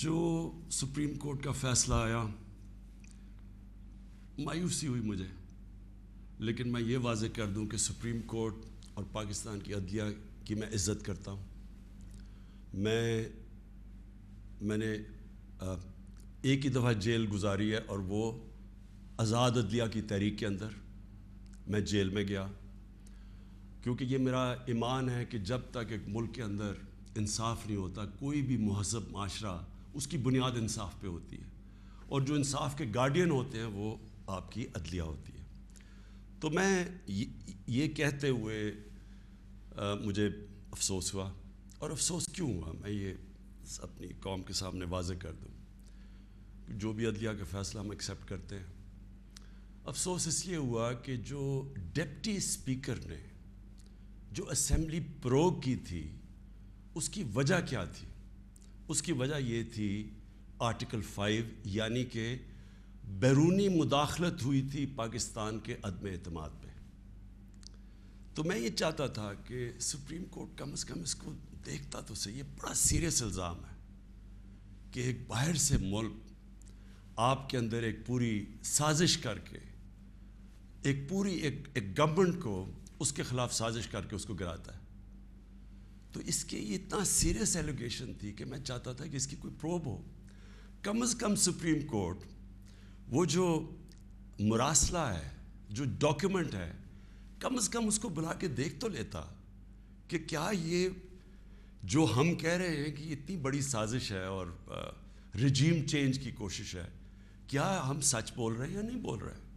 जो supreme court का फैसला आया मायूसी हुई मुझे लेकिन मैं ये वाज कर दूं कि सुप्रीम कोर्ट और पाकिस्तान की अदलिया की मैं इज़्ज़त करता हूँ मैं मैंने एक ही दफ़ा जेल गुजारी है और वो आज़ाद अदलिया की तहरीक के अंदर मैं जेल में गया क्योंकि ये मेरा ईमान है कि जब तक एक मुल्क के अंदर इंसाफ नहीं होता कोई भी महजब माशरा उसकी बुनियाद इंसाफ पे होती है और जो इंसाफ के गार्डियन होते हैं वो आपकी अदलिया होती है तो मैं ये कहते हुए आ, मुझे अफसोस हुआ और अफसोस क्यों हुआ मैं ये अपनी कौम के सामने वाज कर दूँ जो भी अदलिया का फ़ैसला हम एक्सेप्ट करते हैं अफसोस इसलिए हुआ कि जो डिप्टी स्पीकर ने जो असम्बली प्रो की थी उसकी वजह क्या थी उसकी वजह ये थी आर्टिकल फ़ाइव यानी कि बैरूनी मुदाखलत हुई थी पाकिस्तान के अदम अतमाद पे तो मैं ये चाहता था कि सुप्रीम कोर्ट कम अज़ कम इसको देखता तो सही ये बड़ा सीरियस इल्ज़ाम है कि एक बाहर से मुल्क आपके अंदर एक पूरी साजिश करके एक पूरी एक एक गवर्नमेंट को उसके ख़िलाफ़ साजिश करके उसको गिराता है तो इसके ये इतना सीरियस एलिगेशन थी कि मैं चाहता था कि इसकी कोई प्रोब हो कम अज़ कम सुप्रीम कोर्ट वो जो मुरासला है जो डॉक्यूमेंट है कम अज़ कम उसको बुला के देख तो लेता कि क्या ये जो हम कह रहे हैं कि इतनी बड़ी साजिश है और रिजीम चेंज की कोशिश है क्या हम सच बोल रहे हैं या नहीं बोल रहे हैं